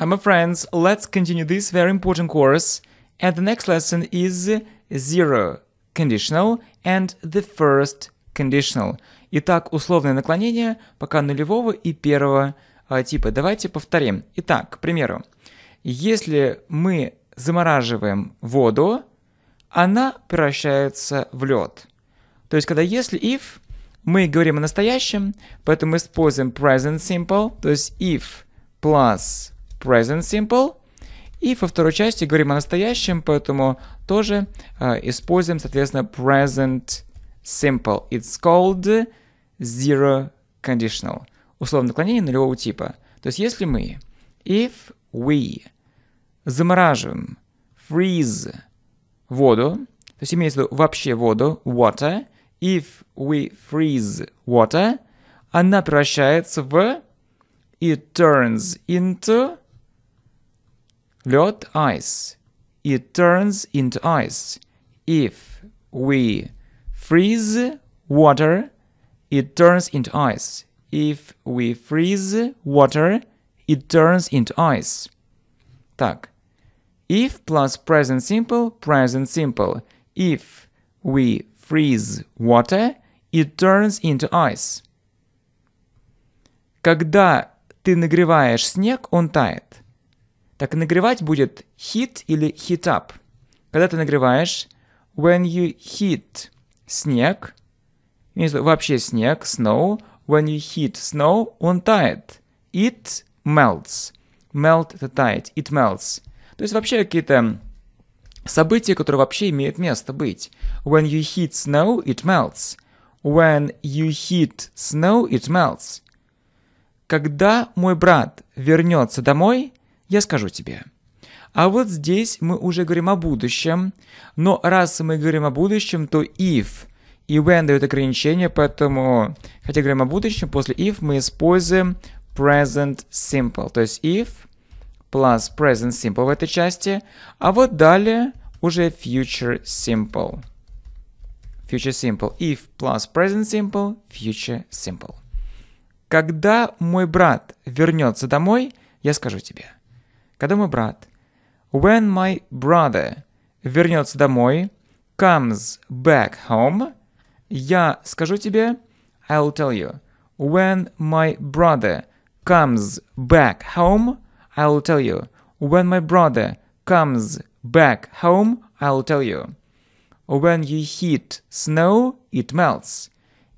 Hi my friends, let's continue this very important course. And the next lesson is zero conditional and the first conditional. Итак, условное наклонение пока нулевого и первого э, типа. Давайте повторим. Итак, к примеру, если мы замораживаем воду, она превращается в лед. То есть, когда если if, мы говорим о настоящем, поэтому мы используем present simple, то есть if plus present simple. И во второй части говорим о настоящем, поэтому тоже э, используем, соответственно, present simple. It's called zero conditional. Условное наклонение нулевого типа. То есть если мы if we замораживаем freeze воду, то есть имеется в виду вообще воду, water, if we freeze water, она превращается в it turns into Lot ice. It turns into ice. If we freeze water, it turns into ice. If we freeze water, it turns into ice. Так. If plus present simple, present simple. If we freeze water, it turns into ice. Когда ты нагреваешь снег, он тает. Так нагревать будет heat или heat up. Когда ты нагреваешь, when you heat снег, вообще снег, snow, when you heat snow, он тает. It melts. Melt – это таять, it melts. То есть вообще какие-то события, которые вообще имеют место быть. When you heat snow, it melts. When you heat snow, it melts. Когда мой брат вернется домой – я скажу тебе. А вот здесь мы уже говорим о будущем, но раз мы говорим о будущем, то if и when дают ограничение, поэтому, хотя говорим о будущем, после if мы используем present simple, то есть if plus present simple в этой части, а вот далее уже future simple. Future simple. If plus present simple, future simple. Когда мой брат вернется домой, я скажу тебе. когда мой брат. When my brother вернется домой, comes back home, я скажу тебе, I'll tell you. When my brother comes back home, I'll tell you. When my brother comes back home, I'll tell you. When you heat snow, it melts.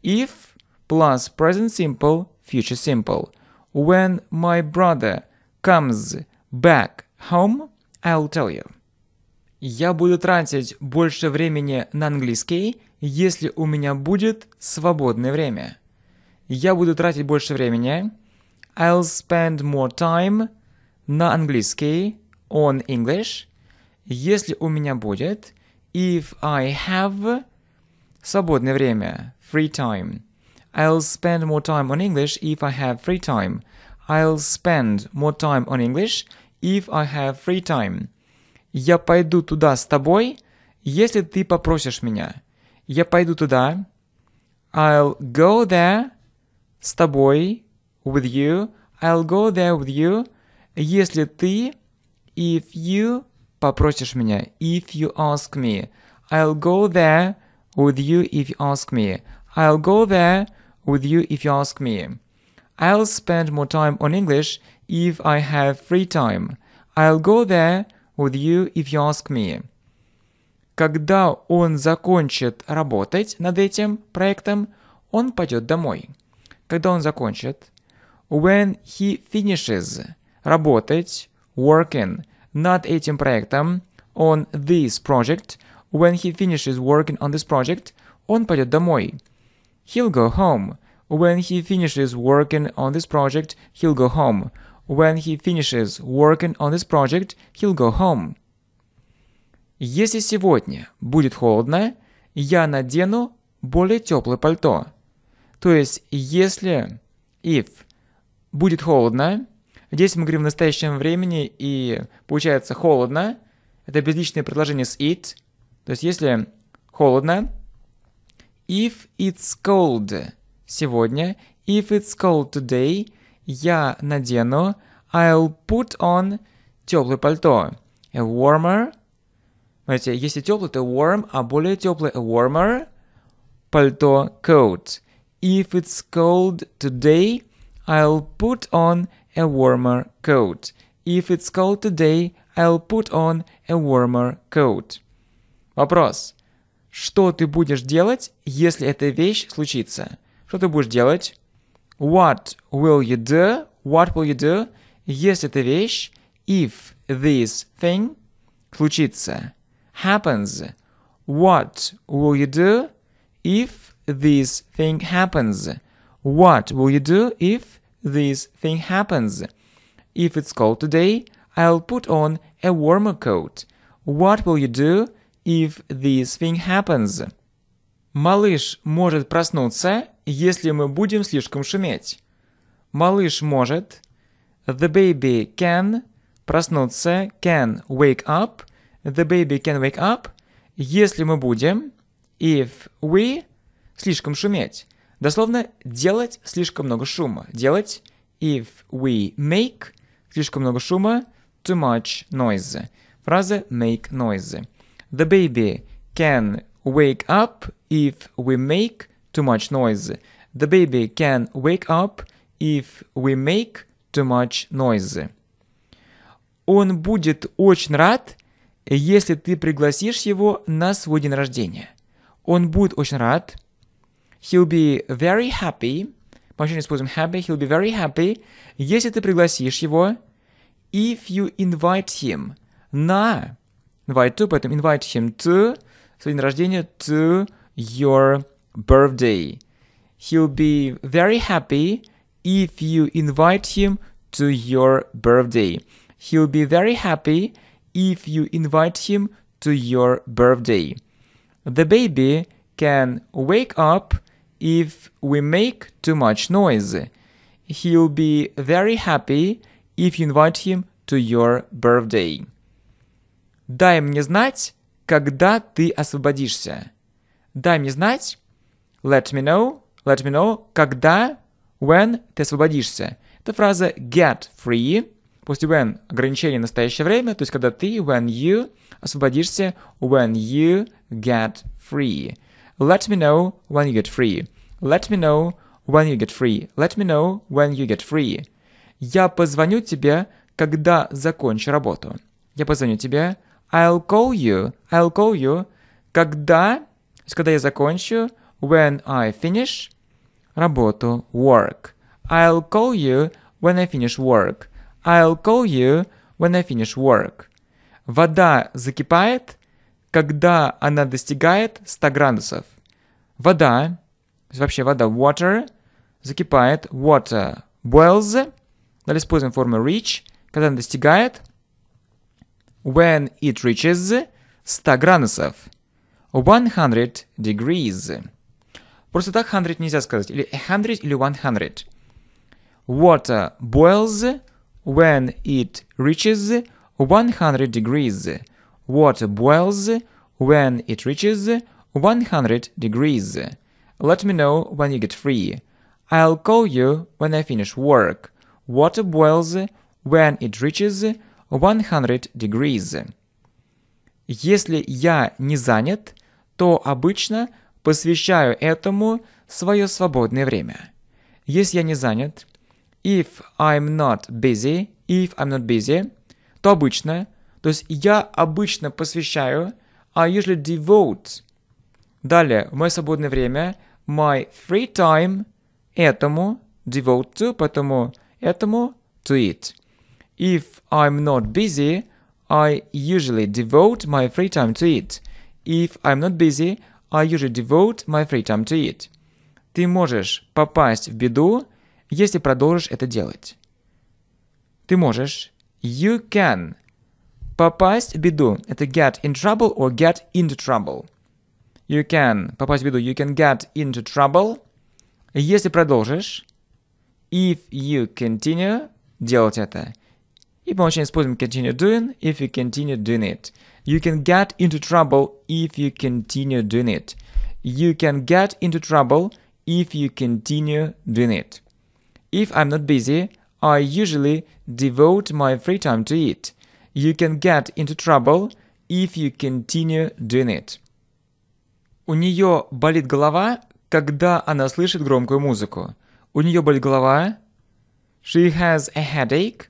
If plus present simple, future simple. When my brother comes back home, I'll tell you. Я буду тратить больше времени на английский, если у меня будет свободное время. Я буду тратить больше времени. I'll spend more time на английский on English, если у меня будет if I have свободное время free time. I'll spend more time on English if I have free time. I'll spend more time on English if I have free time. Я пойду туда с тобой, если ты попросишь меня. Я пойду туда. I'll go there с тобой with you. I'll go there with you. Если ты if you попросишь меня. If you ask me. I'll go there with you if you ask me. I'll go there with you if you ask me. I'll spend more time on English if I have free time. I'll go there with you if you ask me. Когда он закончит работать над этим проектом, он пойдет домой. Когда он закончит? When he finishes работать, working над этим проектом, on this project, when he finishes working on this project, он пойдет домой. He'll go home. When he finishes working on this project, he'll go home. When he finishes working on this project, he'll go home. Если сегодня будет холодно, я надену более теплое пальто. То есть, если if будет холодно, здесь мы говорим в настоящем времени, и получается холодно, это безличное предложение с it, то есть если холодно, if it's cold – сегодня. If it's cold today, я надену. I'll put on теплое пальто. A warmer. Знаете, если теплый, то warm, а более теплый a warmer. Пальто coat. If it's cold today, I'll put on a warmer coat. If it's cold today, I'll put on a warmer coat. Вопрос. Что ты будешь делать, если эта вещь случится? Что ты будешь делать? What will you do? What will you do? Если эта вещь, if this thing случится, happens, what will you do if this thing happens? What will you do if this thing happens? If it's cold today, I'll put on a warmer coat. What will you do if this thing happens? Малыш может проснуться если мы будем слишком шуметь. Малыш может. The baby can проснуться. Can wake up. The baby can wake up. Если мы будем. If we слишком шуметь. Дословно делать слишком много шума. Делать if we make слишком много шума too much noise. Фраза make noise. The baby can wake up if we make too much noise. The baby can wake up if we make too much noise. Он будет очень рад, если ты пригласишь его на свой день рождения. Он будет очень рад. He'll be very happy. Мы еще используем happy. He'll be very happy, если ты пригласишь его. If you invite him на invite to, поэтому invite him to свой день рождения to your birthday. He'll be very happy if you invite him to your birthday. He'll be very happy if you invite him to your birthday. The baby can wake up if we make too much noise. He'll be very happy if you invite him to your birthday. Дай мне знать, когда ты освободишься. Дай мне знать, let me know, let me know, когда, when ты освободишься. Это фраза get free, после when ограничение настоящее время, то есть когда ты, when you, освободишься, when you get free. Let me know when you get free. Let me know when you get free. Let me know when you get free. Я позвоню тебе, когда закончу работу. Я позвоню тебе. I'll call you. I'll call you. Когда, то есть когда я закончу, when I finish работу work. I'll call you when I finish work. I'll call you when I finish work. Вода закипает, когда она достигает 100 градусов. Вода, вообще вода water, закипает water boils. Далее используем форму reach, когда она достигает when it reaches 100 градусов. 100 degrees. Просто так 100 нельзя сказать. Или 100 или 100. Water boils when it reaches 100 degrees. Water boils when it reaches 100 degrees. Let me know when you get free. I'll call you when I finish work. Water boils when it reaches 100 degrees. Если я не занят, то обычно – Посвящаю этому свое свободное время. Если я не занят, if I'm not busy, if I'm not busy, то обычно, то есть я обычно посвящаю, а usually devote. Далее, в мое свободное время, my free time, этому, devote to, поэтому этому, to it. If I'm not busy, I usually devote my free time to it. If I'm not busy, I usually devote my free time to it. Ты можешь попасть в беду, если продолжишь это делать. Ты можешь. You can. Попасть в беду – это get in trouble or get into trouble. You can. Попасть в беду. You can get into trouble. Если продолжишь. If you continue делать это – и мы очень используем continue doing if you continue doing it. You can get into trouble if you continue doing it. You can get into trouble if you continue doing it. If I'm not busy, I usually devote my free time to it. You can get into trouble if you continue doing it. У нее болит голова, когда она слышит громкую музыку. У нее болит голова. She has a headache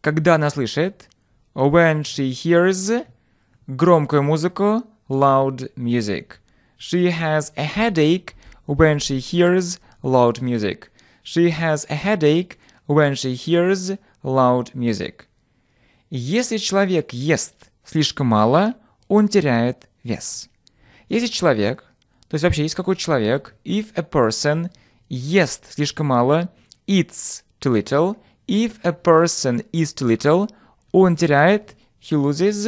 Когда она слышит When she hears громкую музыку loud music. She has a headache when she hears loud music. She has a headache when she hears loud music. Если человек ест слишком мало, он теряет вес. Если человек, то есть вообще есть какой человек, if a person ест слишком мало, eats too little – if a person is too little, он теряет, he loses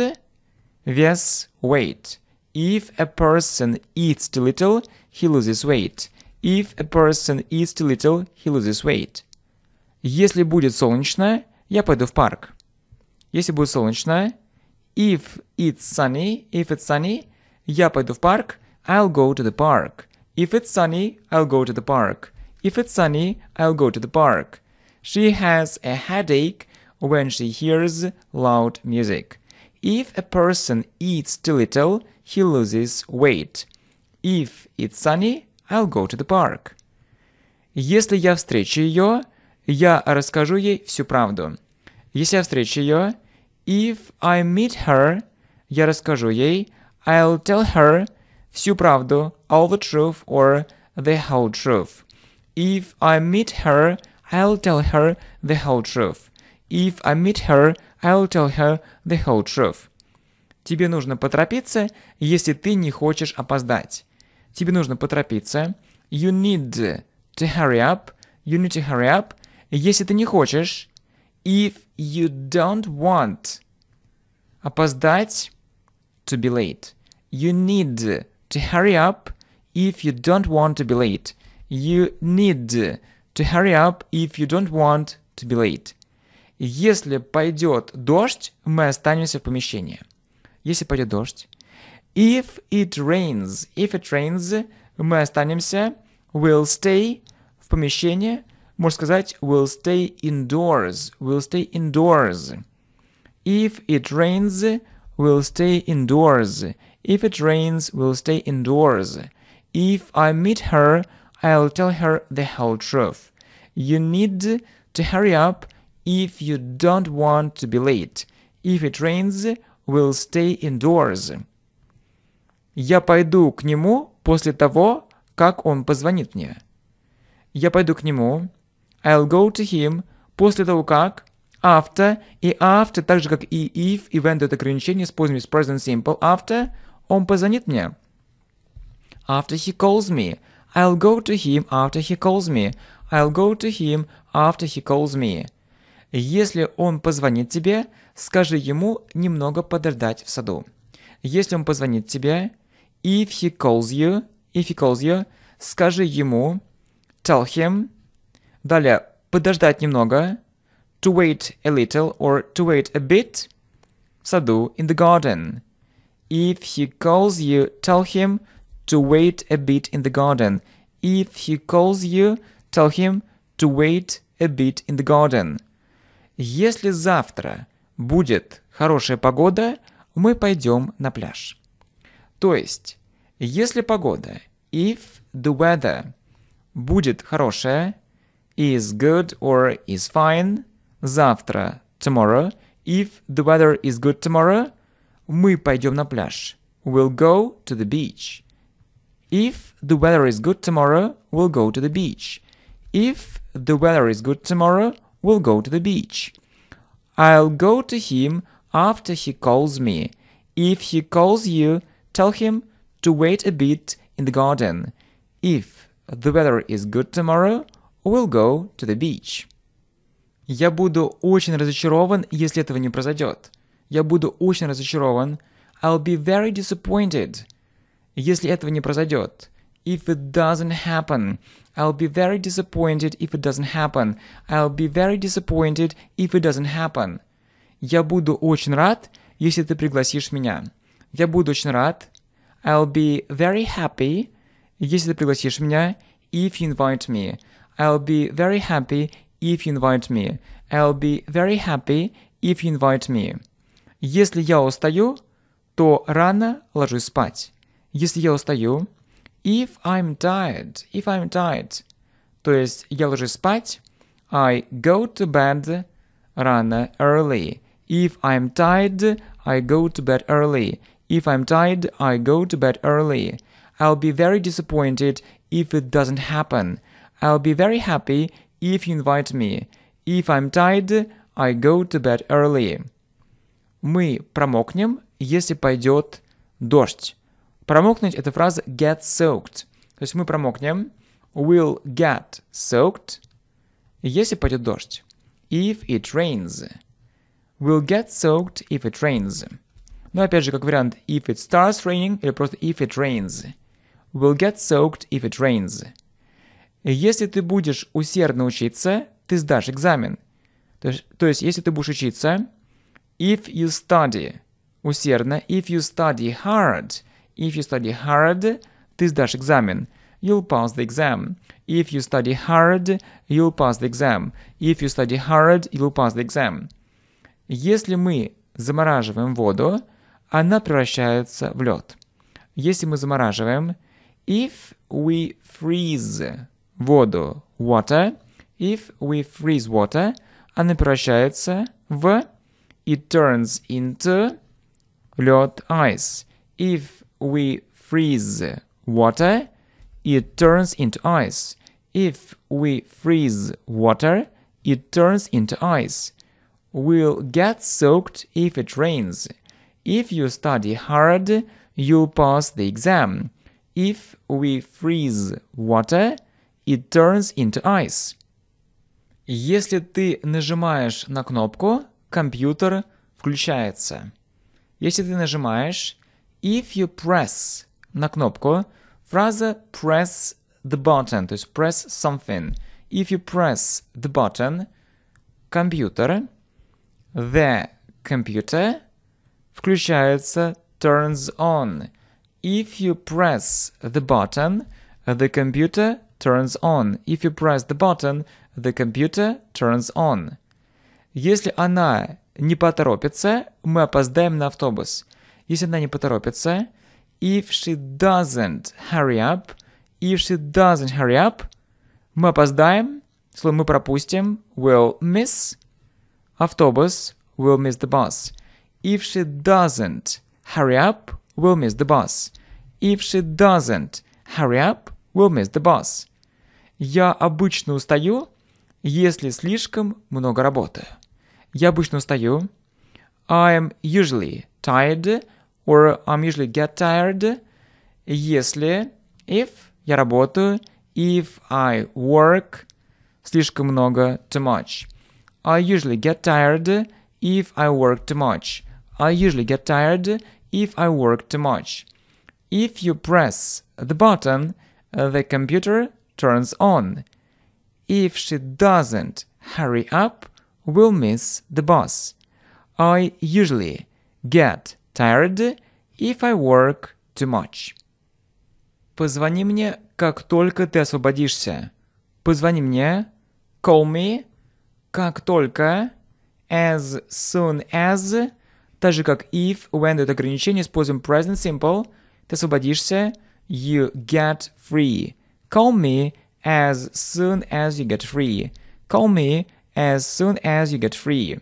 вес, weight. If a person eats too little, he loses weight. If a person eats too little, he loses weight. Если будет солнечно, я пойду в парк. Если будет солнечно, if it's sunny, if it's sunny, я пойду в парк, I'll go to the park. If it's sunny, I'll go to the park. If it's sunny, I'll go to the park. She has a headache when she hears loud music. If a person eats too little, he loses weight. If it's sunny, I'll go to the park. Если я встречу ее, я расскажу ей всю правду. Если я встречу ее, if I meet her, я расскажу ей, I'll tell her всю правду, all the truth or the whole truth. If I meet her, I'll tell her the whole truth. If I meet her, I'll tell her the whole truth. Тебе нужно поторопиться, если ты не хочешь опоздать. Тебе нужно поторопиться. You need to hurry up. You need to hurry up. Если ты не хочешь. If you don't want. Опоздать. To be late. You need to hurry up if you don't want to be late. You need to hurry up if you don't want to be late. Если пойдет дождь, мы останемся в помещении. Если пойдет дождь. If it rains, if it rains, мы останемся, will stay в помещении. Можно сказать will stay indoors, will stay indoors. If it rains, will stay indoors. If it rains, will stay indoors. If I meet her, I'll tell her the whole truth. You need to hurry up if you don't want to be late. If it rains, we'll stay indoors. Я пойду к нему после того, как он позвонит мне. Я пойду к нему. I'll go to him после того, как after и after, так же как и if, и when это ограничение используем с present simple after, он позвонит мне. After he calls me – I'll go to him after he calls me. I'll go to him after he calls me. Если он позвонит тебе, скажи ему немного подождать в саду. Если он позвонит тебе, if he calls you, if he calls you, скажи ему, tell him, далее подождать немного, to wait a little or to wait a bit, в саду, in the garden. If he calls you, tell him to wait a bit in the garden. If he calls you, tell him to wait a bit in the garden. Если завтра будет хорошая погода, мы пойдем на пляж. То есть, если погода, if the weather будет хорошая, is good or is fine, завтра, tomorrow, if the weather is good tomorrow, мы пойдем на пляж. We'll go to the beach. If the weather is good tomorrow, we'll go to the beach. If the weather is good tomorrow, we'll go to the beach. I'll go to him after he calls me. If he calls you, tell him to wait a bit in the garden. If the weather is good tomorrow, we'll go to the beach. Я буду очень разочарован, если этого не произойдет. Я буду очень разочарован. I'll be very disappointed Если этого не произойдет, if it doesn't happen, I'll be very disappointed if it doesn't happen. I'll be very disappointed if it doesn't happen. Я буду очень рад, если ты пригласишь меня. Я буду очень рад. I'll be very happy, если ты пригласишь меня, if you invite me. I'll be very happy if you invite me. I'll be very happy if you invite me. Если я устаю, то рано ложусь спать. Если я устаю, if I'm tired, if I'm tired, то есть я ложусь спать, I go to bed рано, early. If I'm tired, I go to bed early. If I'm tired, I go to bed early. I'll be very disappointed if it doesn't happen. I'll be very happy if you invite me. If I'm tired, I go to bed early. Мы промокнем, если пойдет дождь. Промокнуть — это фраза get soaked. То есть мы промокнем will get soaked, если пойдет дождь. If it rains. Will get soaked if it rains. Но ну, опять же, как вариант if it starts raining или просто if it rains. Will get soaked if it rains. Если ты будешь усердно учиться, ты сдашь экзамен. То есть, то есть если ты будешь учиться, if you study, усердно, if you study hard – If you study hard, ты сдашь экзамен. You'll pass the exam. If you study hard, you'll pass the exam. If you study hard, you'll pass the exam. Если мы замораживаем воду, она превращается в лед. Если мы замораживаем, if we freeze воду, water, if we freeze water, она превращается в it turns into лед, ice. If we freeze water, it turns into ice. If we freeze water, it turns into ice. We'll get soaked if it rains. If you study hard, you'll pass the exam. If we freeze water, it turns into ice. Если ты нажимаешь на кнопку, компьютер включается. Если ты нажимаешь, if you press на кнопку, фраза press the button, то есть press something. If you press the button, компьютер, the computer, включается turns on. If you press the button, the computer turns on. If you press the button, the computer turns on. Если она не поторопится, мы опоздаем на автобус. если она не поторопится, if she doesn't hurry up, if she doesn't hurry up, мы опоздаем, слово мы пропустим, will miss автобус, will miss the bus. If she doesn't hurry up, will miss the bus. If she doesn't hurry up, will miss the bus. Я обычно устаю, если слишком много работаю. Я обычно устаю. I am usually tired or I'm usually get tired если, if, я работаю, if I work, слишком много, too much. I usually get tired if I work too much. I usually get tired if I work too much. If you press the button, the computer turns on. If she doesn't hurry up, we'll miss the bus. I usually get tired if I work too much. Позвони мне, как только ты освободишься. Позвони мне. Call me. Как только. As soon as. Так же как if, when это ограничение, используем present simple. Ты освободишься. You get free. Call me as soon as you get free. Call me as soon as you get free.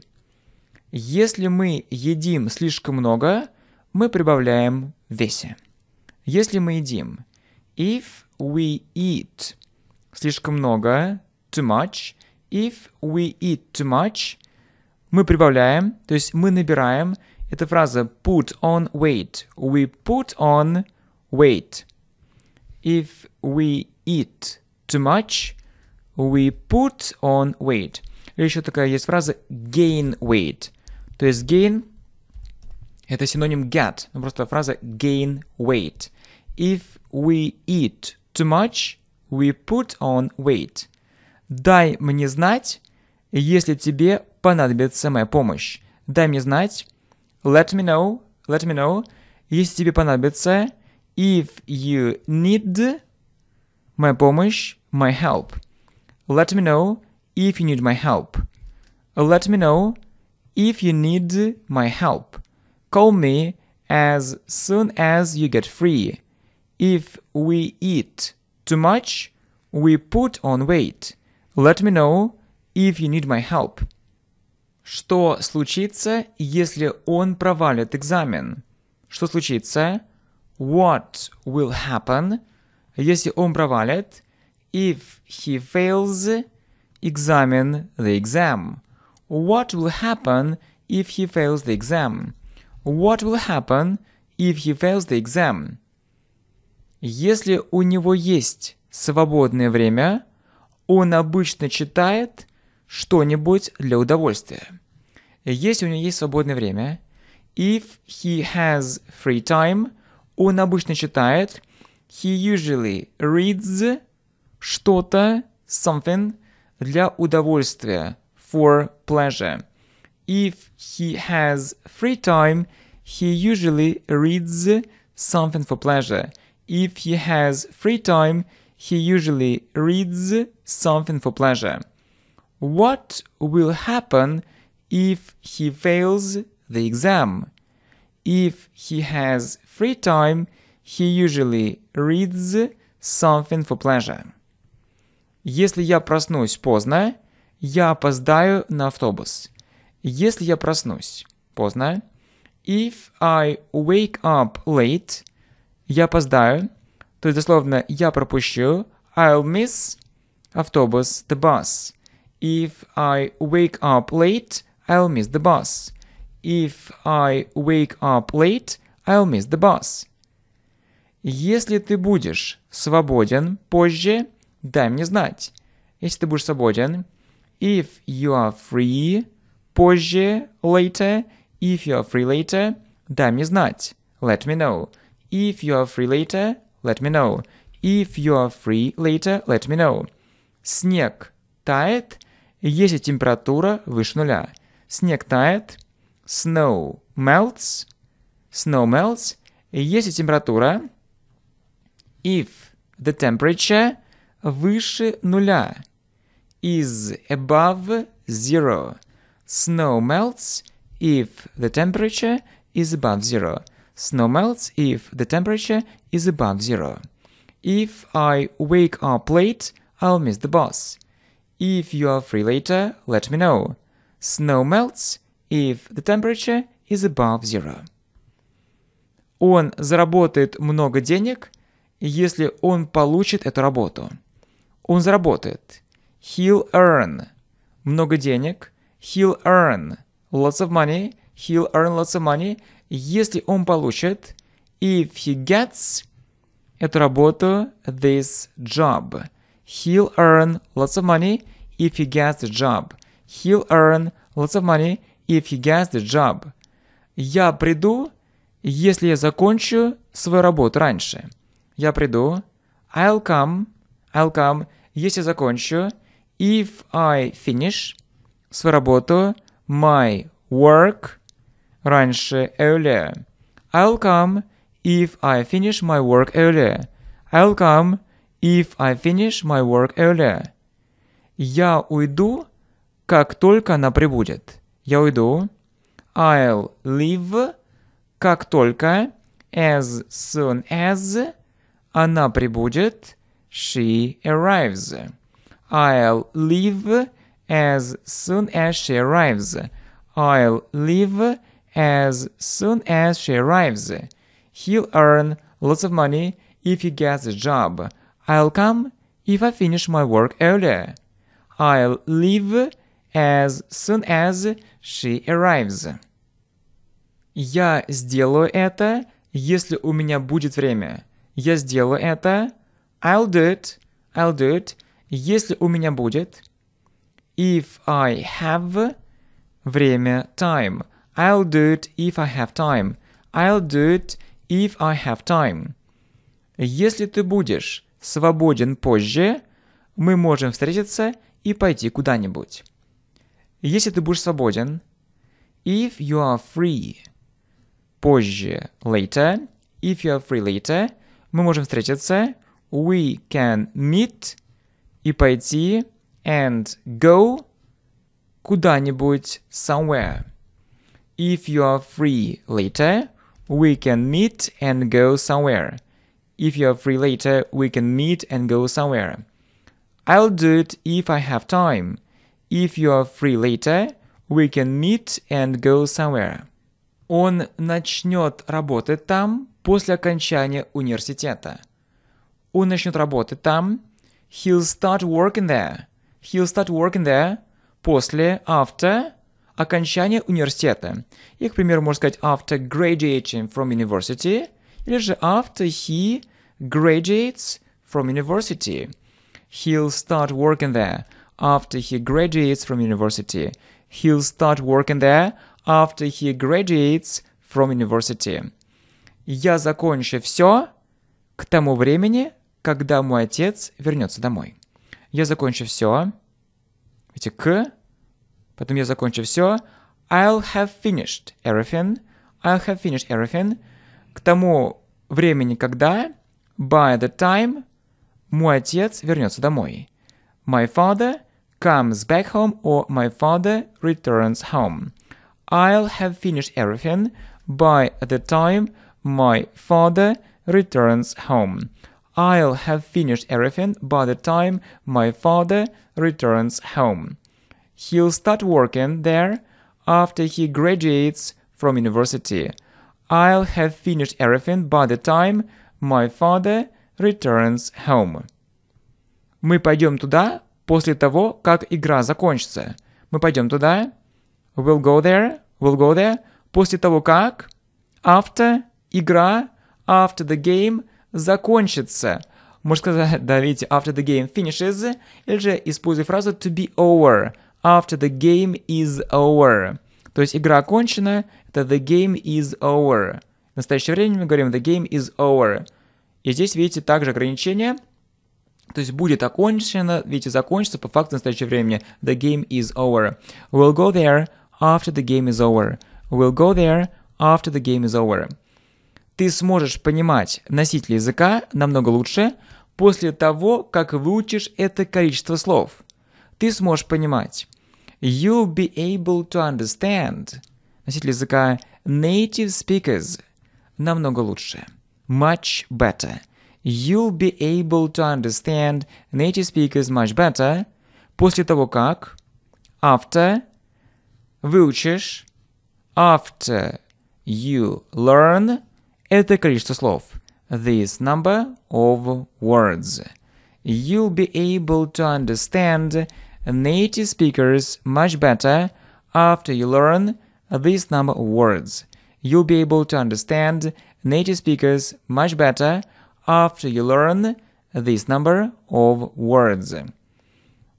Если мы едим слишком много, мы прибавляем весе. Если мы едим if we eat слишком много too much, if we eat too much мы прибавляем, то есть мы набираем. Это фраза put on weight. We put on weight. If we eat too much, we put on weight. Или еще такая есть фраза gain weight – то есть gain – это синоним get, ну просто фраза gain weight. If we eat too much, we put on weight. Дай мне знать, если тебе понадобится моя помощь. Дай мне знать, let me know, let me know, если тебе понадобится, if you need my помощь, my help. Let me know if you need my help. Let me know If you need my help, call me as soon as you get free. If we eat too much, we put on weight. Let me know if you need my help. Что случится, если он провалит экзамен? Что случится? What will happen, если он провалит? If he fails, экзамен, the exam. What will happen if he fails the exam? What will happen if he fails the exam? Если у него есть свободное время, он обычно читает что-нибудь для удовольствия. Если у него есть свободное время, if he has free time, он обычно читает, he usually reads что-то, something, для удовольствия. for pleasure. If he has free time, he usually reads something for pleasure. If he has free time, he usually reads something for pleasure. What will happen if he fails the exam? If he has free time, he usually reads something for pleasure. Если я проснусь поздно, я опоздаю на автобус. Если я проснусь поздно. If I wake up late, я опоздаю. То есть, дословно, я пропущу. I'll miss автобус, the bus. If I wake up late, I'll miss the bus. If I wake up late, I'll miss the bus. Если ты будешь свободен позже, дай мне знать. Если ты будешь свободен, If you are free позже later. If you are free later, дай мне знать. Let me know. If you are free later, let me know. If you are free later, let me know. Снег тает, если температура выше нуля. Снег тает. Snow melts. Snow melts, если температура if the temperature выше нуля is above zero. Snow melts if the temperature is above zero. Snow melts if the temperature is above zero. If I wake up late, I'll miss the bus. If you are free later, let me know. Snow melts if the temperature is above zero. Он заработает много денег, если он получит эту работу. Он заработает, He'll earn. Много денег. He'll earn. Lots of money. He'll earn lots of money. Если он получит. If he gets эту работу, this job. He'll earn lots of money if he gets the job. He'll earn lots of money if he gets the job. Я приду, если я закончу свою работу раньше. Я приду. I'll come. I'll come. Если закончу if I finish свою работу, my work раньше earlier. I'll come if I finish my work earlier. I'll come if I finish my work earlier. Я уйду, как только она прибудет. Я уйду. I'll leave как только as soon as она прибудет. She arrives. I'll leave as soon as she arrives. I'll leave as soon as she arrives. He'll earn lots of money if he gets a job. I'll come if I finish my work earlier. I'll leave as soon as she arrives. Я сделаю это, если у меня будет время. Я сделаю это. I'll do it. I'll do it Если у меня будет if I have время time. I'll do it if I have time. I'll do it if I have time. Если ты будешь свободен позже, мы можем встретиться и пойти куда-нибудь. Если ты будешь свободен, if you are free, позже, later, if you are free later, мы можем встретиться, we can meet – и пойти and go куда-нибудь somewhere. If you are free later, we can meet and go somewhere. If you are free later, we can meet and go somewhere. I'll do it if I have time. If you are free later, we can meet and go somewhere. Он начнет работать там после окончания университета. Он начнет работать там He'll start working there. He'll start working there после after окончания университета. И, к примеру, можно сказать after graduating from university или же after he graduates from university. He'll start working there after he graduates from university. He'll start working there after he graduates from university. Я закончу все к тому времени, когда мой отец вернется домой. Я закончу все. Видите, к. Потом я закончу все. I'll have finished everything. I'll have finished everything. К тому времени, когда by the time мой отец вернется домой. My father comes back home or my father returns home. I'll have finished everything by the time my father returns home. I'll have finished everything by the time my father returns home. He'll start working there after he graduates from university. I'll have finished everything by the time my father returns home. Мы пойдем туда после того, как игра закончится. Мы пойдем туда. We'll go there. We'll go there. После того, как. After. Игра. After the game. закончится. Можно сказать, давите after the game finishes, или же используя фразу to be over. After the game is over. То есть игра окончена, это the game is over. В настоящее время мы говорим the game is over. И здесь видите также ограничение. То есть будет окончено, видите, закончится по факту в настоящее время. The game is over. We'll go there after the game is over. We'll go there after the game is over ты сможешь понимать носитель языка намного лучше после того, как выучишь это количество слов. Ты сможешь понимать. You'll be able to understand. Носитель языка native speakers намного лучше. Much better. You'll be able to understand native speakers much better после того, как after выучишь after you learn это количество слов. This number of words. You'll be able to understand native speakers much better after you learn this number of words. You'll be able to understand native speakers much better after you learn this number of words.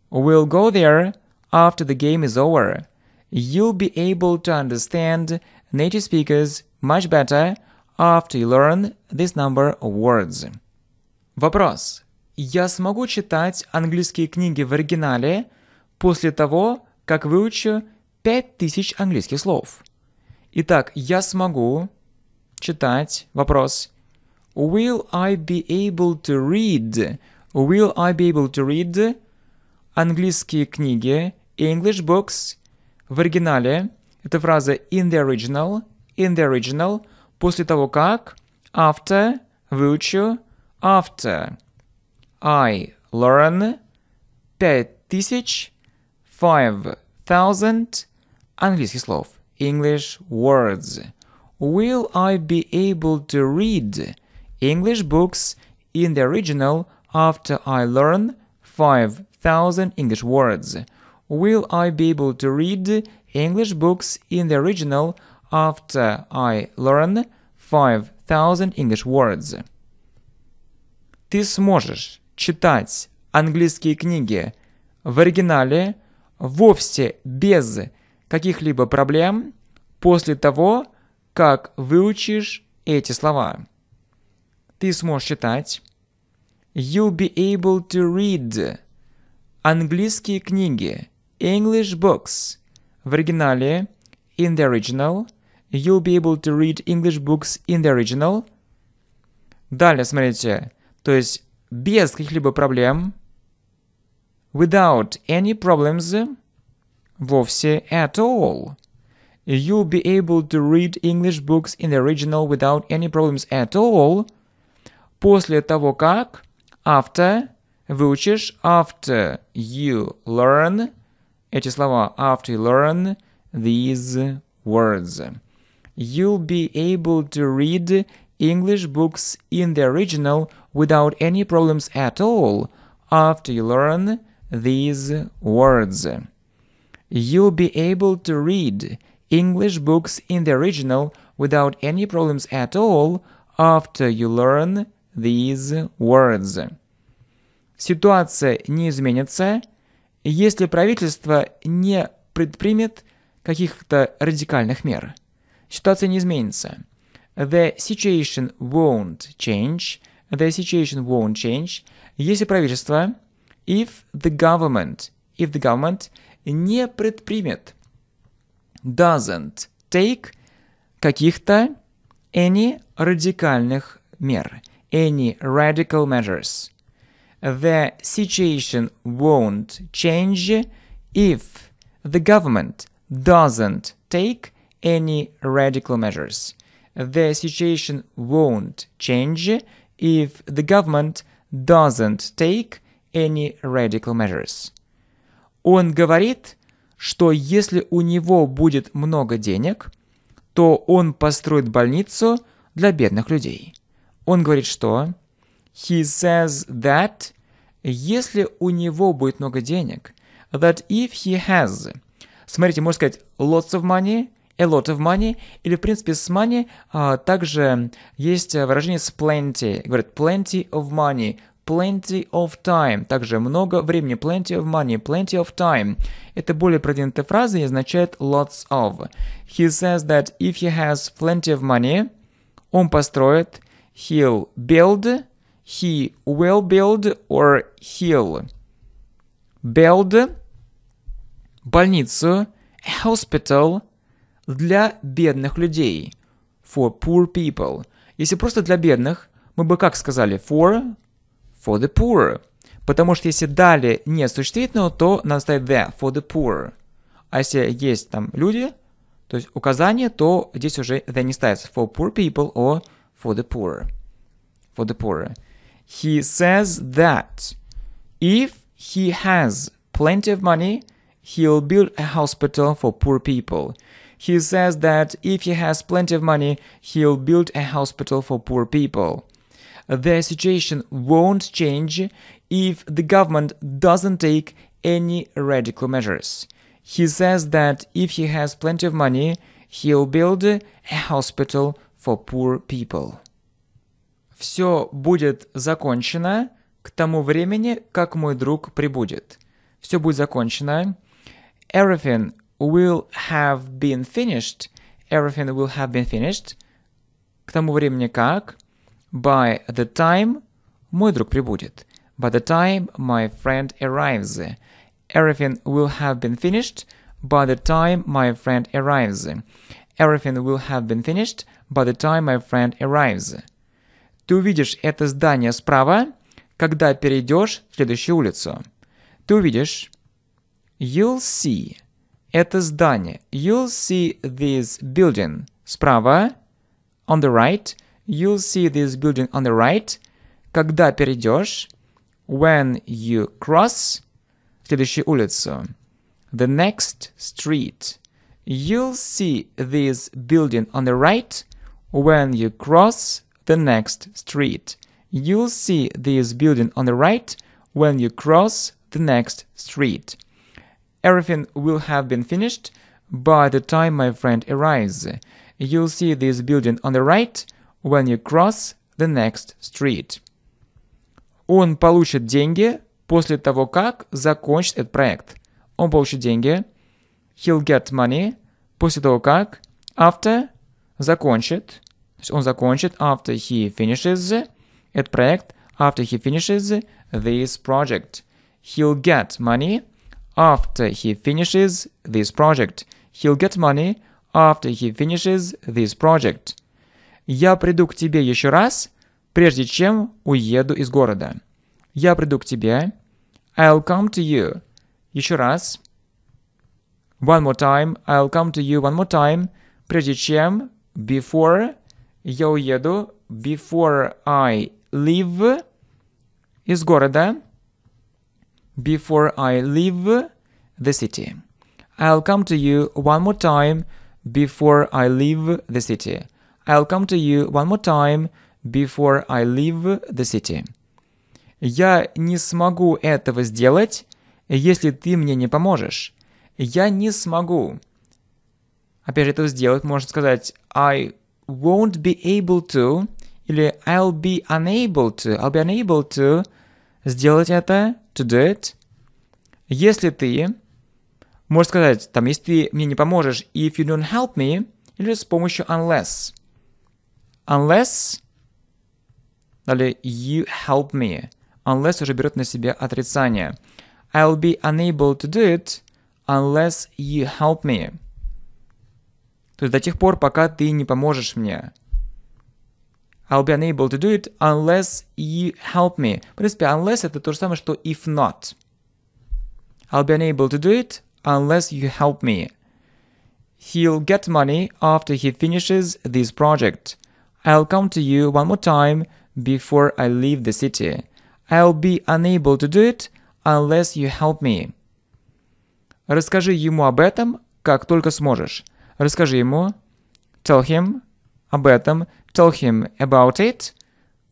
We'll go there after the game is over. You'll be able to understand native speakers much better after you learn this number of words. Вопрос. Я смогу читать английские книги в оригинале после того, как выучу 5000 английских слов? Итак, я смогу читать. Вопрос. Will I be able to read? Will I be able to read английские книги, English books в оригинале? Это фраза in the original, in the original – После того как, after, выучу, after. I learn 5000, 5000 английских слов, English words. Will I be able to read English books in the original after I learn 5000 English words? Will I be able to read English books in the original after I learn 5000 English words. Ты сможешь читать английские книги в оригинале вовсе без каких-либо проблем после того, как выучишь эти слова. Ты сможешь читать. You'll be able to read английские книги English books в оригинале in the original – you'll be able to read English books in the original. Далее, смотрите, то есть без каких-либо проблем, without any problems, вовсе at all. You'll be able to read English books in the original without any problems at all. После того как, after, выучишь, after you learn, эти слова, after you learn these words you'll be able to read English books in the original without any problems at all after you learn these words. You'll be able to read English books in the original without any problems at all after you learn these words. Ситуация не изменится, если правительство не предпримет каких-то радикальных мер. ситуация не изменится. The situation won't change. The situation won't change. Если правительство, if the government, if the government не предпримет, doesn't take каких-то any радикальных мер, any radical measures. The situation won't change if the government doesn't take any radical measures. The situation won't change if the government doesn't take any radical measures. Он говорит, что если у него будет много денег, то он построит больницу для бедных людей. Он говорит, что he says that если у него будет много денег, that if he has, смотрите, можно сказать lots of money – a lot of money, или, в принципе, с money а, также есть выражение с plenty. говорит plenty of money, plenty of time. Также много времени, plenty of money, plenty of time. Это более продвинутая фраза и означает lots of. He says that if he has plenty of money, он построит, he'll build, he will build or he'll build больницу, a hospital, для бедных людей. For poor people. Если просто для бедных, мы бы как сказали? For? For the poor. Потому что если далее нет существительного, то надо ставить the, for the poor. А если есть там люди, то есть указание, то здесь уже the не ставится. For poor people or for the poor. For the poor. He says that if he has plenty of money, he'll build a hospital for poor people. He says that if he has plenty of money, he'll build a hospital for poor people. The situation won't change if the government doesn't take any radical measures. He says that if he has plenty of money, he'll build a hospital for poor people. Все будет закончено к тому времени, как мой друг прибудет. Все будет закончено. Everything will have been finished, everything will have been finished, к тому времени как, by the time мой друг прибудет, by the time my friend arrives, everything will have been finished by the time my friend arrives. Everything will have been finished by the time my friend arrives. Ты увидишь это здание справа, когда перейдешь в следующую улицу. Ты увидишь. You'll see это здание. You'll see this building справа. On the right. You'll see this building on the right. Когда перейдешь. When you cross. Следующую улицу. The next street. You'll see this building on the right. When you cross the next street. You'll see this building on the right when you cross the next street. Everything will have been finished by the time my friend arrives. You'll see this building on the right when you cross the next street. Он получит деньги после того, как закончит этот проект. Он получит деньги. He'll get money после того, как after закончит. То есть он закончит after he finishes этот проект. After he finishes this project. He'll get money after he finishes this project. He'll get money after he finishes this project. Я приду к тебе еще раз, прежде чем уеду из города. Я приду к тебе. I'll come to you. Еще раз. One more time. I'll come to you one more time. Прежде чем. Before. Я уеду. Before I leave. Из города. before I leave the city. I'll come to you one more time before I leave the city. I'll come to you one more time before I leave the city. Я не смогу этого сделать, если ты мне не поможешь. Я не смогу. Опять же, это сделать можно сказать I won't be able to или I'll be unable to. I'll be unable to сделать это to do it. Если ты, можешь сказать, там, если ты мне не поможешь, if you don't help me, или с помощью unless. Unless, далее, you help me. Unless уже берет на себя отрицание. I'll be unable to do it unless you help me. То есть до тех пор, пока ты не поможешь мне. I'll be unable to do it unless you help me. В принципе, unless это то же самое, что if not. I'll be unable to do it unless you help me. He'll get money after he finishes this project. I'll come to you one more time before I leave the city. I'll be unable to do it unless you help me. Расскажи ему об этом, как только сможешь. Расскажи ему, tell him, об этом, tell him about it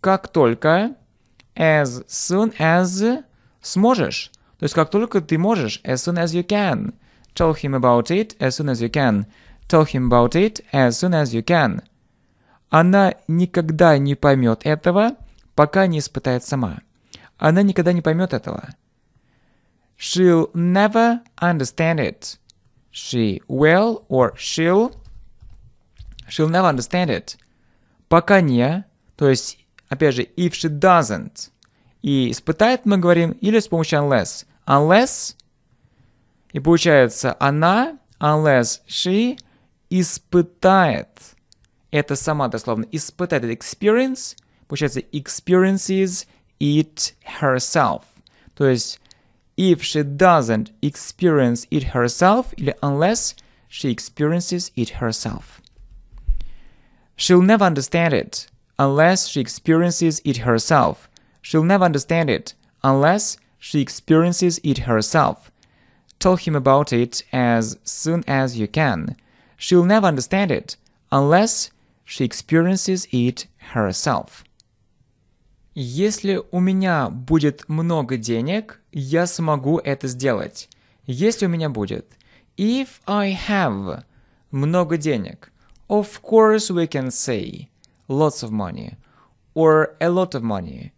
как только, as soon as сможешь. То есть как только ты можешь, as soon as you can. Tell him about it as soon as you can. Tell him about it as soon as you can. Она никогда не поймет этого, пока не испытает сама. Она никогда не поймет этого. She'll never understand it. She will or she'll. She'll never understand it пока не, то есть, опять же, if she doesn't. И испытает мы говорим или с помощью unless. Unless, и получается она, unless she, испытает. Это сама дословно испытает, это experience, получается experiences it herself. То есть, if she doesn't experience it herself, или unless she experiences it herself. She'll never understand it unless she experiences it herself. She'll never understand it unless she experiences it herself. Tell him about it as soon as you can. She'll never understand it unless she experiences it herself. Если у меня будет много денег, я смогу это сделать. Если у меня будет. If I have много денег. Of course, we can say lots of money or a lot of money,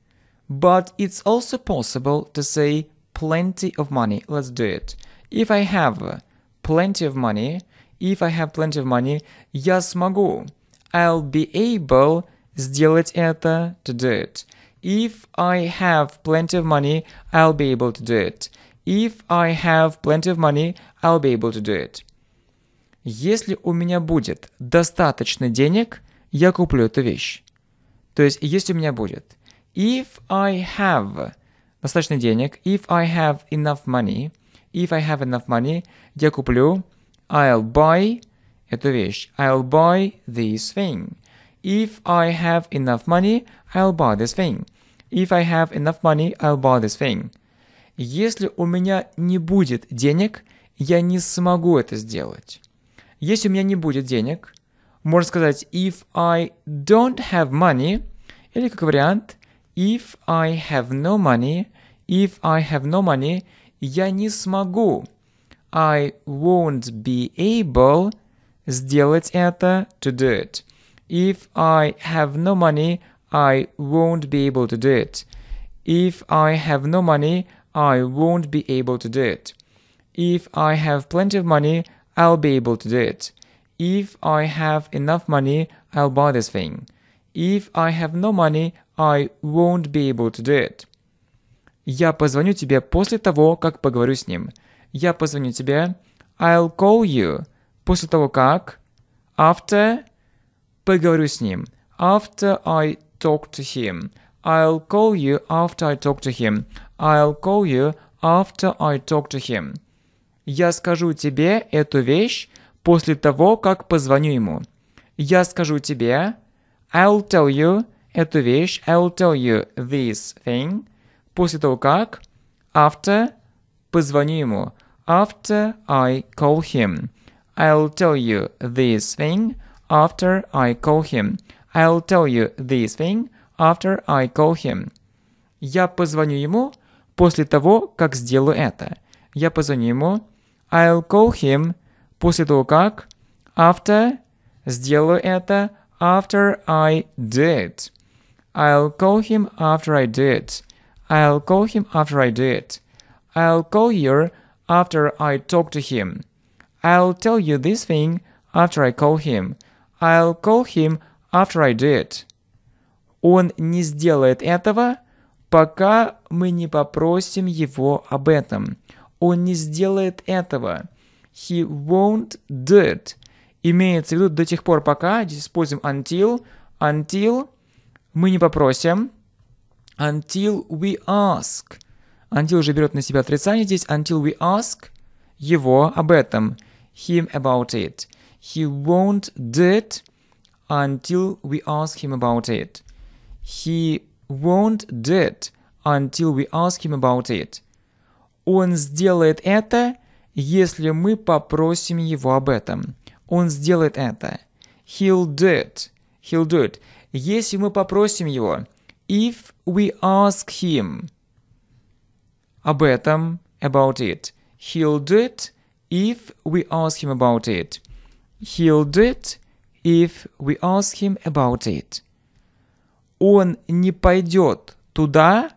but it's also possible to say plenty of money. Let's do it. If I have plenty of money, if I have plenty of money, я смогу. I'll be able сделать это to do it. If I have plenty of money, I'll be able to do it. If I have plenty of money, I'll be able to do it. если у меня будет достаточно денег, я куплю эту вещь. То есть, если у меня будет if I have достаточно денег, if I have enough money, if I have enough money, я куплю I'll buy эту вещь. I'll buy this thing. If I have enough money, I'll buy this thing. If I have enough money, I'll buy this thing. Если у меня не будет денег, я не смогу это сделать. Если у меня не будет денег, можно сказать if I don't have money, или как вариант if I have no money, if I have no money, я не смогу. I won't be able сделать это, to do it. If I have no money, I won't be able to do it. If I have no money, I won't be able to do it. If I have plenty of money, I'll be able to do it. If I have enough money, I'll buy this thing. If I have no money, I won't be able to do it. Я позвоню тебе после того, как поговорю с ним. Я позвоню тебе. I'll call you. После того как. After. Поговорю с ним. After I talk to him. I'll call you after I talk to him. I'll call you after I talk to him. Я скажу тебе эту вещь после того, как позвоню ему. Я скажу тебе I'll tell you эту вещь, I'll tell you this thing после того, как after позвоню ему. After I call him. I'll tell you this thing after I call him. I'll tell you this thing after I call him. Я позвоню ему после того, как сделаю это. Я позвоню ему I'll call him после того как, after, сделаю это after I did. I'll call him after I did. I'll call him after I did. I'll call you after I talk to him. I'll tell you this thing after I call him. I'll call him after I did. Он не сделает этого, пока мы не попросим его об этом. Он не сделает этого. He won't do it. Имеется в виду до тех пор, пока, здесь используем until, until мы не попросим, until we ask. Until уже берет на себя отрицание здесь, until we ask его об этом, him about it. He won't do it until we ask him about it. He won't do it until we ask him about it. Он сделает это, если мы попросим его об этом. Он сделает это. He'll do it. He'll do it. Если мы попросим его. If we ask him. Об этом. About it. He'll do it if we ask him about it. He'll do it if we ask him about it. Он не пойдет туда,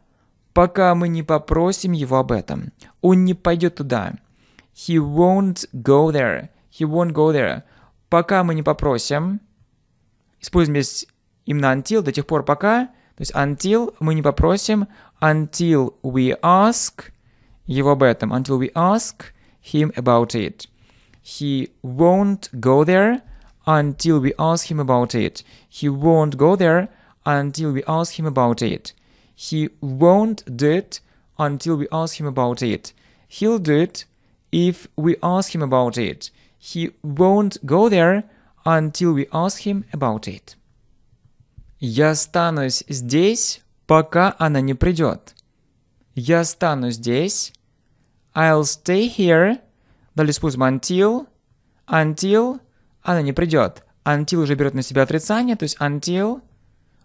пока мы не попросим его об этом. Он не пойдет туда. He won't go there. He won't go there. Пока мы не попросим. Используем здесь именно until до тех пор пока. То есть until мы не попросим. Until we ask его об этом. Until we ask him about it. He won't go there until we ask him about it. He won't go there until we ask him about it. He won't do it until we ask him about it. He'll do it if we ask him about it. He won't go there until we ask him about it. Я останусь здесь, пока она не придет. Я останусь здесь. I'll stay here. Далее используем until. Until она не придет. Until уже берет на себя отрицание, то есть until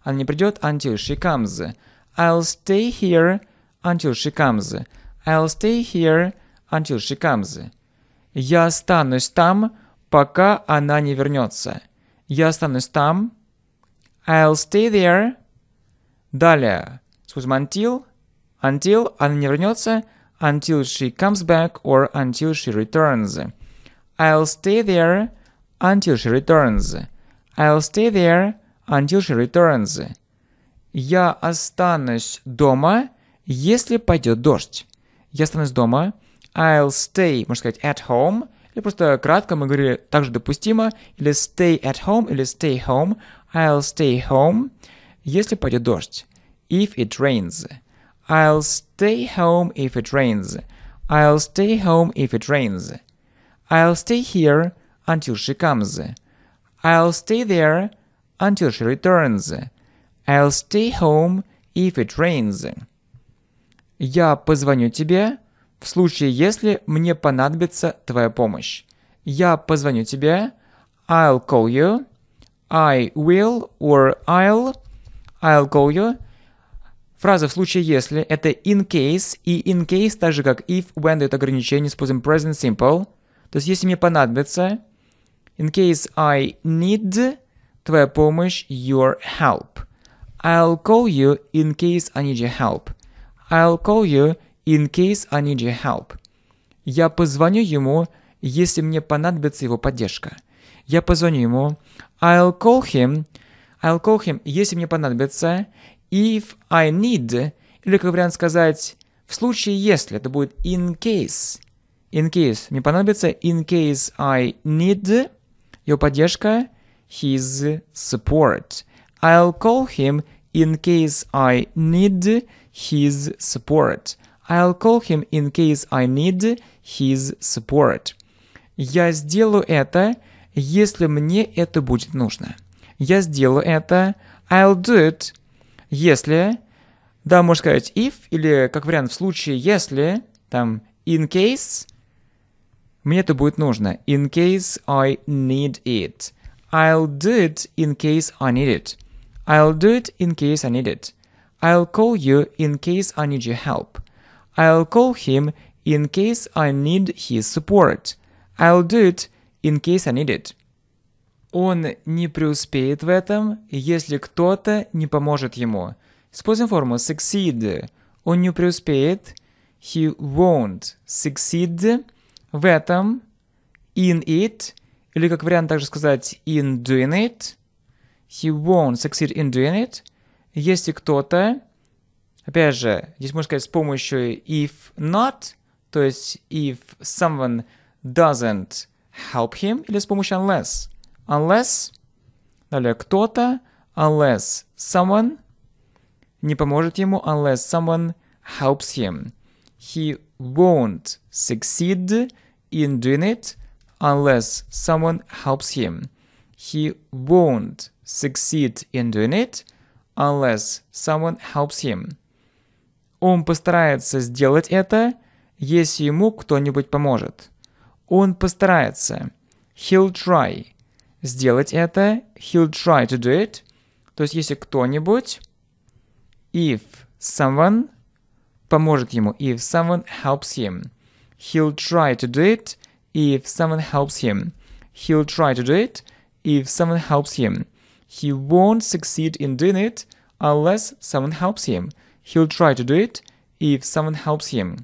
она не придет, until she comes. I'll stay here until she comes. I'll stay here until she comes. Я останусь там, пока она не вернется. Я останусь там. I'll stay there. Далее. Спустим until. Until она не вернется. Until she comes back or until she returns. I'll stay there until she returns. I'll stay there until she returns. Я останусь дома, если пойдет дождь. Я останусь дома. I'll stay, можно сказать, at home. Или просто кратко мы говорили, также допустимо. Или stay at home, или stay home. I'll stay home, если пойдет дождь. If it rains. I'll stay home if it rains. I'll stay home if it rains. I'll stay here until she comes. I'll stay there until she returns. I'll stay home if it rains. Я позвоню тебе в случае, если мне понадобится твоя помощь. Я позвоню тебе. I'll call you. I will or I'll. I'll call you. Фраза «в случае если» — это in case, и in case, так же как if, when дает ограничение используем present simple. То есть, если мне понадобится, in case I need твоя помощь, your help. I'll call you in case I need your help. I'll call you in case I need your help. Я позвоню ему, если мне понадобится его поддержка. Я позвоню ему. I'll call him. I'll call him, если мне понадобится. If I need. Или как вариант сказать в случае если. Это будет in case. In case. Мне понадобится in case I need. Его поддержка. His support. I'll call him in case I need his support. I'll call him in case I need his support. Я сделаю это, если мне это будет нужно. Я сделаю это. I'll do it. Если. Да, можно сказать if, или как вариант в случае если, там, in case, мне это будет нужно. In case I need it. I'll do it in case I need it. I'll do it in case I need it. I'll call you in case I need your help. I'll call him in case I need his support. I'll do it in case I need it. Он не преуспеет в этом, если кто-то не поможет ему. Используем форму succeed. Он не преуспеет. He won't succeed в этом. In it. Или как вариант также сказать in doing it. he won't succeed in doing it, если кто-то, опять же, здесь можно сказать с помощью if not, то есть if someone doesn't help him, или с помощью unless. Unless, далее кто-то, unless someone не поможет ему, unless someone helps him. He won't succeed in doing it unless someone helps him. He won't succeed in doing it unless someone helps him. Он постарается сделать это, если ему кто-нибудь поможет. Он постарается. He'll try. Сделать это. He'll try to do it. То есть, если кто-нибудь, if someone поможет ему, if someone helps him. He'll try to do it if someone helps him. He'll try to do it if someone helps him. He won't succeed in doing it unless someone helps him. He'll try to do it if someone helps him.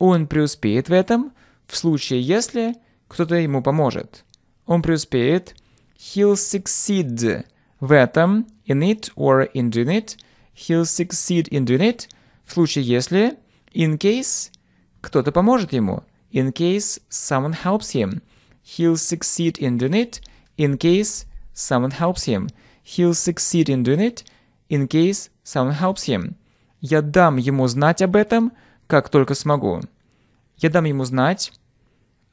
Он преуспеет в этом в случае, если кто-то ему поможет. Он преуспеет. He'll succeed в этом, in it or in doing it. He'll succeed in doing it в случае, если, in case, кто-то поможет ему. In case someone helps him. He'll succeed in doing it in case someone helps him. He'll succeed in doing it in case someone helps him. Я дам ему знать об этом, как только смогу. Я дам ему знать.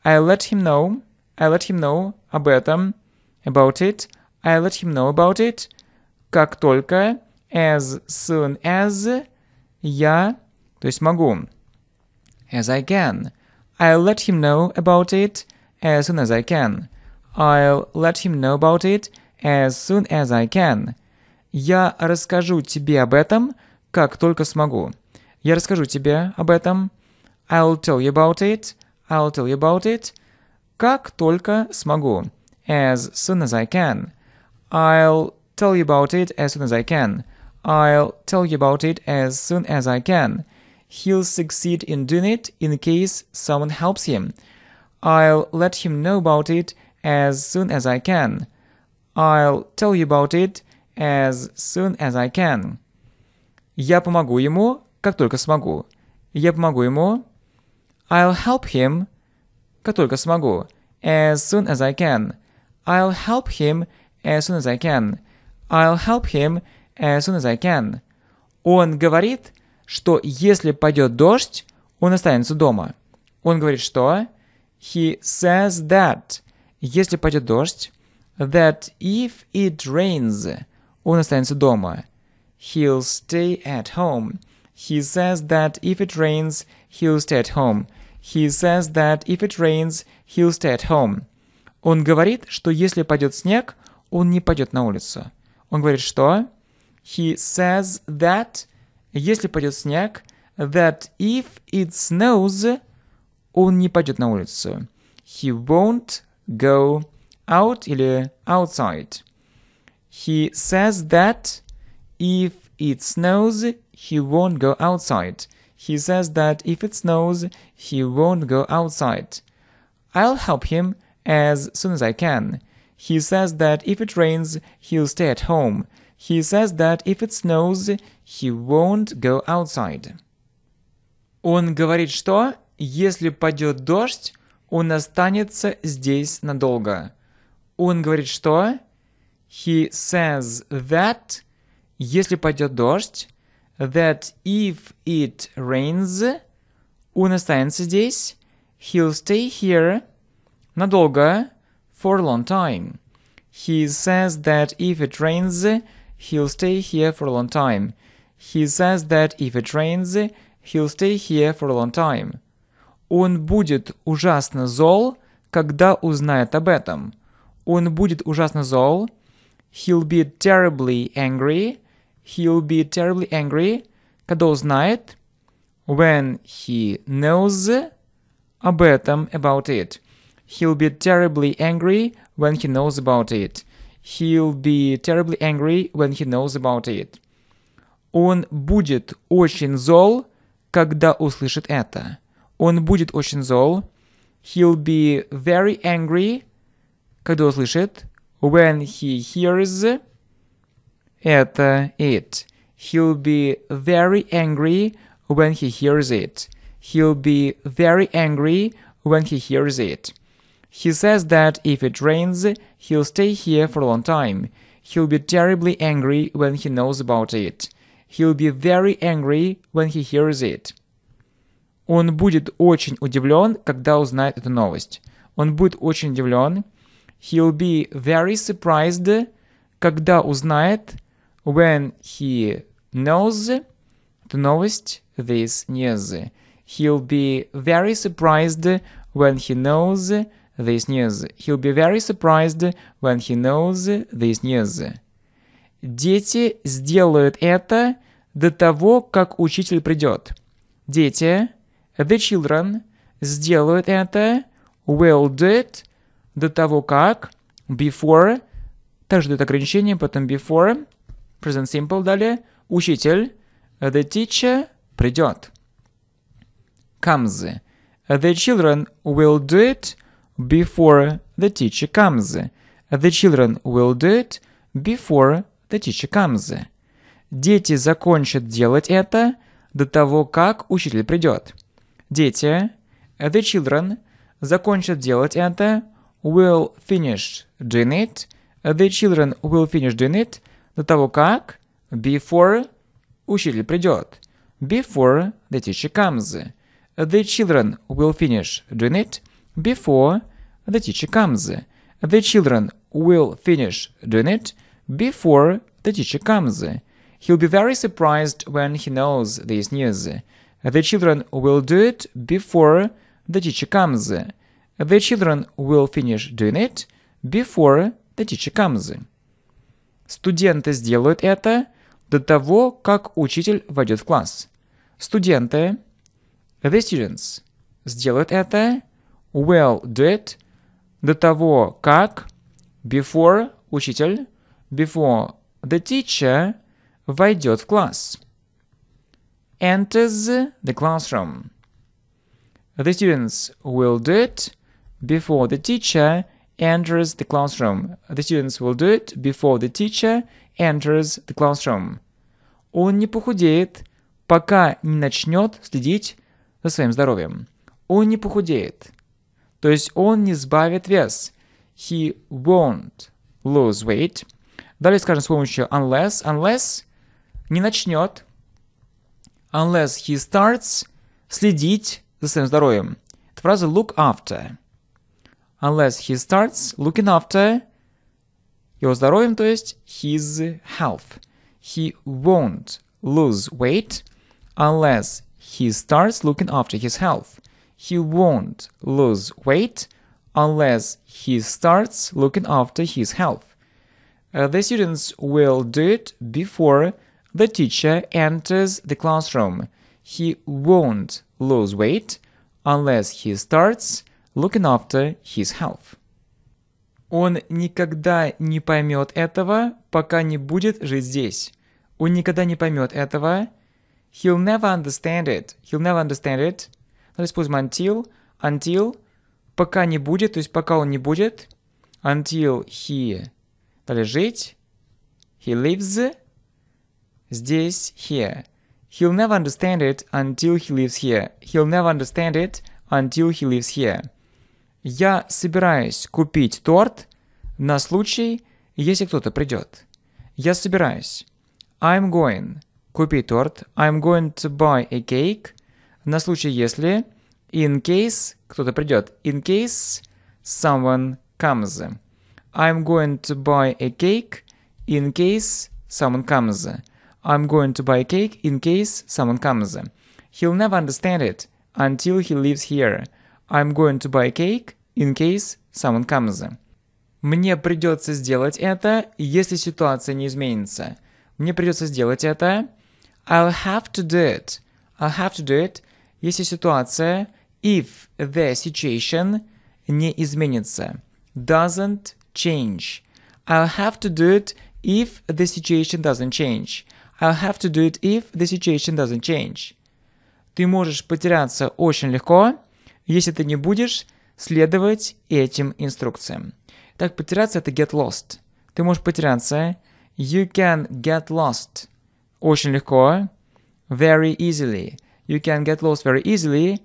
I'll let him know. I'll let him know об этом. About it. I'll let him know about it. Как только. As soon as. Я. То есть могу. As I can. I'll let him know about it as soon as I can. I'll let him know about it as soon as I can. Я расскажу тебе об этом, как только смогу. Я расскажу тебе об этом. I'll tell you about it. I'll tell you about it. Как только смогу. As soon as I can. I'll tell you about it as soon as I can. I'll tell you about it as soon as I can. He'll succeed in doing it in case someone helps him. I'll let him know about it as soon as I can. I'll tell you about it as soon as I can. Я помогу ему, как только смогу. Я помогу ему. I'll help him, как только смогу. As soon as I can. I'll help him as soon as I can. I'll help him as soon as I can. Он говорит, что если пойдет дождь, он останется дома. Он говорит, что? He says that если пойдет дождь, that if it rains, он останется дома. He'll stay at home. He says that if it rains, he'll stay at home. He says that if it rains, he'll stay at home. Он говорит, что если пойдет снег, он не пойдет на улицу. Он говорит, что? He says that, если пойдет снег, that if it snows, он не пойдет на улицу. He won't go out или outside. He says that if it snows, he won't go outside. He says that if it snows, he won't go outside. I'll help him as soon as I can. He says that if it rains, he'll stay at home. He says that if it snows, he won't go outside. Он говорит, что если пойдет дождь, Он останется здесь надолго. Он говорит, что? He says that если пойдет дождь, that if it rains, он останется здесь, he'll stay here надолго, for a long time. He says that if it rains, he'll stay here for a long time. He says that if it rains, he'll stay here for a long time. Он будет ужасно зол, когда узнает об этом. Он будет ужасно зол. He'll be terribly angry. He'll be terribly angry. Когда узнает. When he knows об этом, about it. He'll be terribly angry when he knows about it. He'll be terribly angry when he knows about it. Он будет очень зол, когда услышит это. Он будет очень зол. He'll be very angry, когда услышит when he hears это it. He'll be very angry when he hears it. He'll be very angry when he hears it. He says that if it rains, he'll stay here for a long time. He'll be terribly angry when he knows about it. He'll be very angry when he hears it. он будет очень удивлен, когда узнает эту новость. Он будет очень удивлен. He'll be very surprised, когда узнает, when he knows the новость, this news. He'll be very surprised when he knows this news. He'll be very surprised when he knows this news. Дети сделают это до того, как учитель придет. Дети The children сделают это, will do it, до того как, before, также дает ограничение, потом before, present simple далее, учитель, the teacher придет. Comes. The children will do it before the teacher comes. The children will do it before the teacher comes. Дети закончат делать это до того, как учитель придет. Дети, the children, закончат делать это, will finish doing it, the children will finish doing it, до того как, before, учитель придет, before the teacher comes. The children will finish doing it before the teacher comes. The children will finish doing it before the teacher comes. He'll be very surprised when he knows this news. The children will do it before the teacher comes. The children will finish doing it before the teacher comes. Студенты сделают это до того, как учитель войдет в класс. Студенты, the students, сделают это, will do it, до того, как, before, учитель, before the teacher, войдет в класс enters the classroom. The students will do it before the teacher enters the classroom. The students will do it before the teacher enters the classroom. Он не похудеет, пока не начнет следить за своим здоровьем. Он не похудеет. То есть он не сбавит вес. He won't lose weight. Далее скажем с помощью unless. Unless не начнет unless he starts следить за своим здоровьем. Это фраза look after. Unless he starts looking after его здоровьем, то есть his health. He won't lose weight unless he starts looking after his health. He won't lose weight unless he starts looking after his health. Uh, the students will do it before The teacher enters the classroom. He won't lose weight unless he starts looking after his health. Он никогда не поймет этого, пока не будет жить здесь. Он никогда не поймет этого. He'll never understand it. He'll never understand it. Давай используем until. Until. Пока не будет, то есть пока он не будет. Until he. Далее жить. He lives. здесь, here. He'll never understand it until he lives here. He'll never understand it until he lives here. Я собираюсь купить торт на случай, если кто-то придет. Я собираюсь. I'm going. Купить торт. I'm going to buy a cake. На случай, если... In case кто-то придет. In case someone comes. I'm going to buy a cake in case someone comes. I'm going to buy a cake in case someone comes. He'll never understand it until he lives here. I'm going to buy a cake in case someone comes. Мне придется сделать это, если ситуация не изменится. Мне придется сделать это. I'll have to do it. I'll have to do it, если ситуация, if the situation не изменится. Doesn't change. I'll have to do it if the situation doesn't change. I'll have to do it if the situation doesn't change. Ты можешь потеряться очень легко, если ты не будешь следовать этим инструкциям. Так, потеряться это get lost. Ты можешь потеряться. You can get lost. Очень легко. Very easily. You can get lost very easily.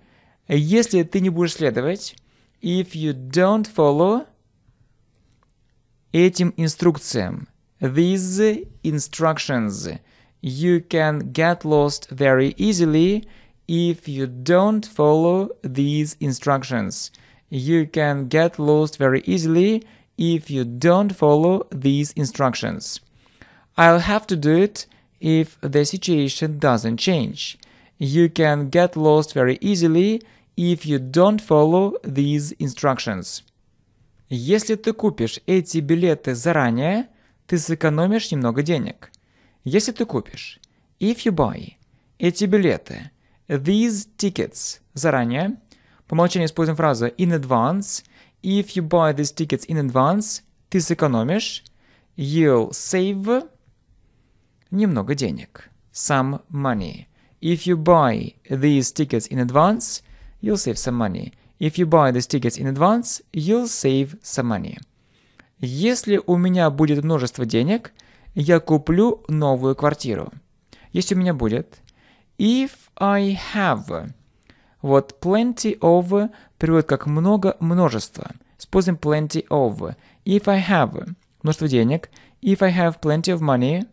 Если ты не будешь следовать. If you don't follow этим инструкциям. These instructions. you can get lost very easily if you don't follow these instructions. You can get lost very easily if you don't follow these instructions. I'll have to do it if the situation doesn't change. You can get lost very easily if you don't follow these instructions. Если ты купишь эти билеты заранее, ты сэкономишь немного денег. Если ты купишь if you buy эти билеты, these tickets заранее, по умолчанию используем фразу in advance, if you buy these tickets in advance, ты сэкономишь, you'll save немного денег, some money. If you buy these tickets in advance, you'll save some money. If you buy these tickets in advance, you'll save some money. Если у меня будет множество денег – я куплю новую квартиру. Если у меня будет if I have. Вот plenty of переводит как много, множество. Используем plenty of. If I have множество денег. If I have plenty of money.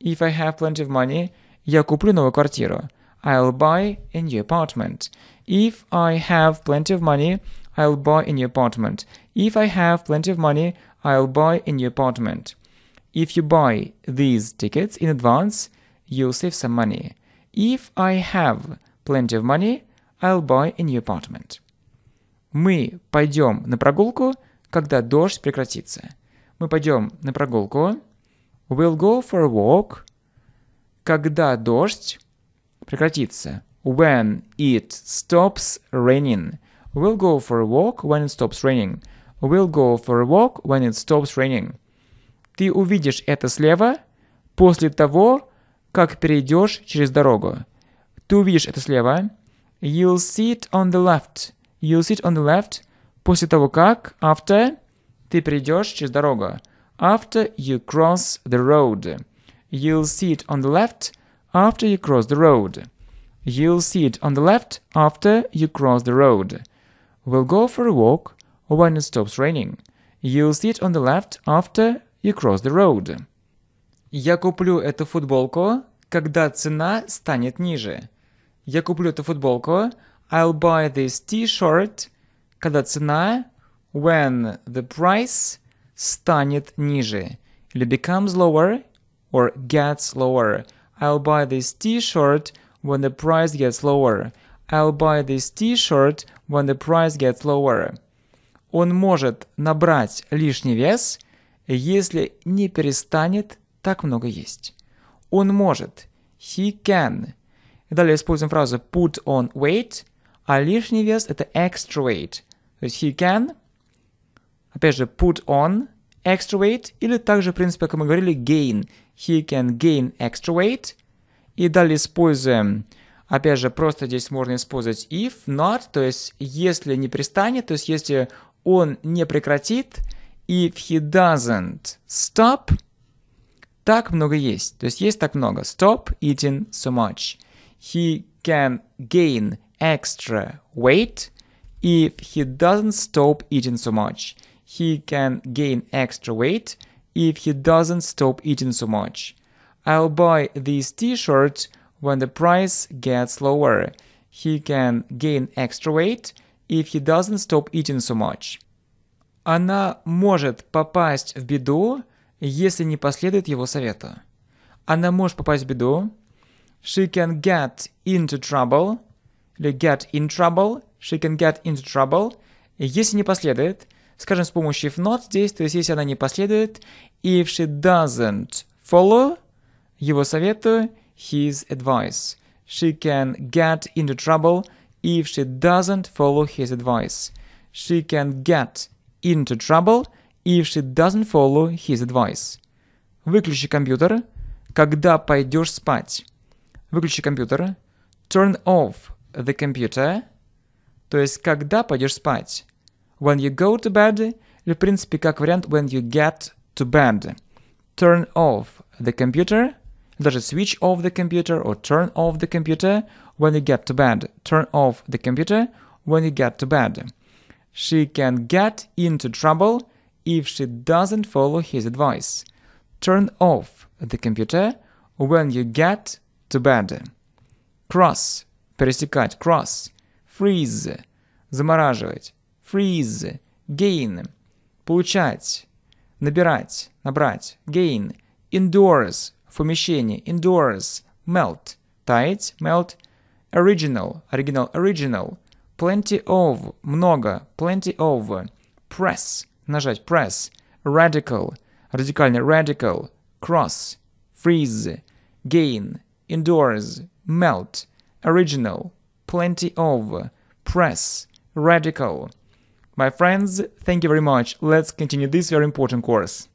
If I have plenty of money. Я куплю новую квартиру. I'll buy a new apartment. If I have plenty of money, I'll buy a new apartment. If I have plenty of money, I'll buy a new apartment. If you buy these tickets in advance, you'll save some money. If I have plenty of money, I'll buy a new apartment. Мы пойдем на прогулку, когда дождь прекратится. Мы пойдем на прогулку. We'll go for a walk. Когда дождь прекратится. When it stops raining. We'll go for a walk when it stops raining. We'll go for a walk when it stops raining. Ты увидишь это слева после того, как перейдешь через дорогу. Ты увидишь это слева. You'll see it on the left. You'll see it on the left. После того, как, after, ты перейдешь через дорогу. After you cross the road. You'll see it on the left after you cross the road. You'll see it on the left after you cross the road. We'll go for a walk when it stops raining. You'll see it on the left after you cross the road. Я куплю эту футболку, когда цена станет ниже. Я куплю эту футболку, I'll buy this t-shirt, когда цена, when the price, станет ниже. Или becomes lower, or gets lower. I'll buy this t-shirt when the price gets lower. I'll buy this t-shirt when the price gets lower. Он может набрать лишний вес, если не перестанет так много есть. Он может. He can. далее используем фразу put on weight, а лишний вес это extra weight. То есть he can, опять же, put on extra weight, или также, в принципе, как мы говорили, gain. He can gain extra weight. И далее используем, опять же, просто здесь можно использовать if, not, то есть если не пристанет, то есть если он не прекратит, if he doesn't stop, так много есть. То есть есть так много. Stop eating so much. He can gain extra weight if he doesn't stop eating so much. He can gain extra weight if he doesn't stop eating so much. I'll buy this t-shirt when the price gets lower. He can gain extra weight if he doesn't stop eating so much. она может попасть в беду, если не последует его совету. Она может попасть в беду. She can get into trouble. Или get in trouble. She can get into trouble. Если не последует, скажем, с помощью if not здесь, то есть если она не последует, if she doesn't follow его совету, his advice. She can get into trouble if she doesn't follow his advice. She can get into trouble if she doesn't follow his advice. Выключи компьютер, когда пойдешь спать. Выключи компьютер. Turn off the computer. То есть, когда пойдешь спать. When you go to bed. Или, в принципе, как вариант when you get to bed. Turn off the computer. Даже switch off the computer or turn off the computer when you get to bed. Turn off the computer when you get to bed. She can get into trouble if she doesn't follow his advice. Turn off the computer when you get to bed. Cross – пересекать, cross. Freeze – замораживать. Freeze – gain. Получать, набирать, набрать. Gain – indoors – в помещении. Indoors – melt – таять, melt. Original – оригинал, original – Plenty of – много. Plenty of. Press – нажать. Press. Radical – радикальный. Radical. Cross. Freeze. Gain. Indoors. Melt. Original. Plenty of. Press. Radical. My friends, thank you very much. Let's continue this very important course.